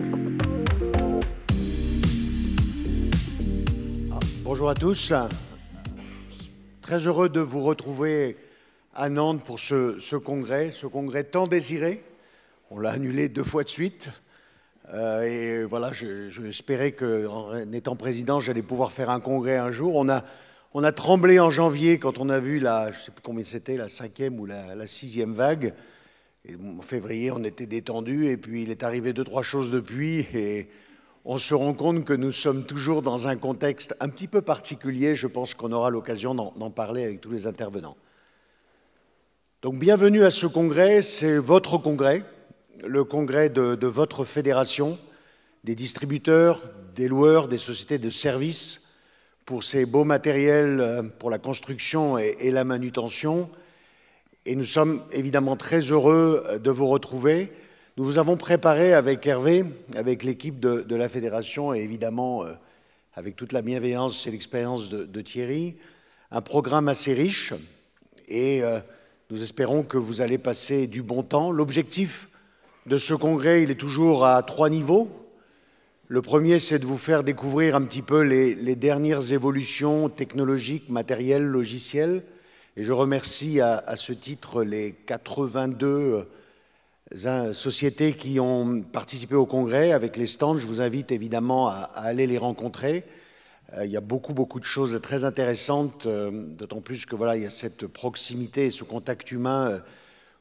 Ah, bonjour à tous. Très heureux de vous retrouver à Nantes pour ce, congrès, ce congrès tant désiré. On l'a annulé deux fois de suite. Euh, et voilà, j'espérais qu'en étant président, j'allais pouvoir faire un congrès un jour. On a, tremblé en janvier quand on a vu la, je sais combien c'était, la cinquième ou la sixième vague en février, on était détendu, et puis il est arrivé deux, trois choses depuis, et on se rend compte que nous sommes toujours dans un contexte un petit peu particulier. Je pense qu'on aura l'occasion d'en parler avec tous les intervenants. Donc, bienvenue à ce congrès. C'est votre congrès, le congrès de, votre fédération, des distributeurs, des loueurs, des sociétés de services pour ces beaux matériels euh, pour la construction et la manutention. Et nous sommes évidemment très heureux euh, de vous retrouver. Nous vous avons préparé avec Hervé, avec l'équipe de, la fédération et évidemment euh, avec toute la bienveillance et l'expérience de, Thierry, un programme assez riche. Et euh, nous espérons que vous allez passer du bon temps. L'objectif de ce congrès, il est toujours à trois niveaux. Le premier, c'est de vous faire découvrir un petit peu les dernières évolutions technologiques, matérielles, logicielles et je remercie à, ce titre les 82 euh, sociétés qui ont participé au congrès avec les stands. Je vous invite évidemment à, aller les rencontrer. Euh, il y a beaucoup, beaucoup de choses très intéressantes, euh, d'autant plus que voilà, il y a cette proximité et ce contact humain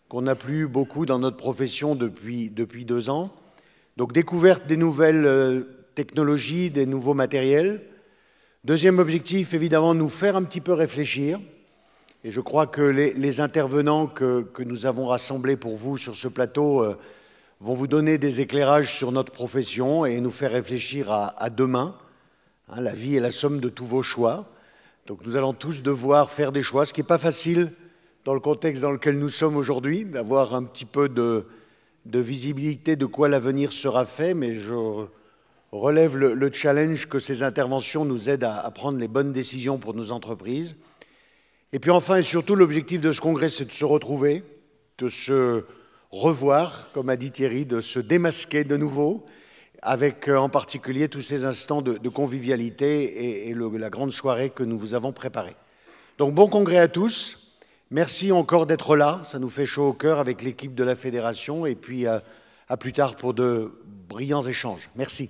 qu'on n'a plus eu beaucoup dans notre profession depuis, depuis deux ans. Donc, découverte des nouvelles technologies, des nouveaux matériels. Deuxième objectif, évidemment, nous faire un petit peu réfléchir et je crois que les, intervenants que, nous avons rassemblés pour vous sur ce plateau euh, vont vous donner des éclairages sur notre profession et nous faire réfléchir à, demain. Hein, la vie est la somme de tous vos choix. Donc nous allons tous devoir faire des choix, ce qui n'est pas facile dans le contexte dans lequel nous sommes aujourd'hui, d'avoir un petit peu de, visibilité de quoi l'avenir sera fait, mais je relève le, challenge que ces interventions nous aident à prendre les bonnes décisions pour nos entreprises. Et puis enfin et surtout, l'objectif de ce congrès, c'est de se retrouver, de se revoir, comme a dit Thierry, de se démasquer de nouveau, avec euh, en particulier tous ces instants de, convivialité et, la grande soirée que nous vous avons préparée. Donc bon congrès à tous. Merci encore d'être là. Ça nous fait chaud au cœur avec l'équipe de la fédération. Et puis euh, à plus tard pour de brillants échanges. Merci.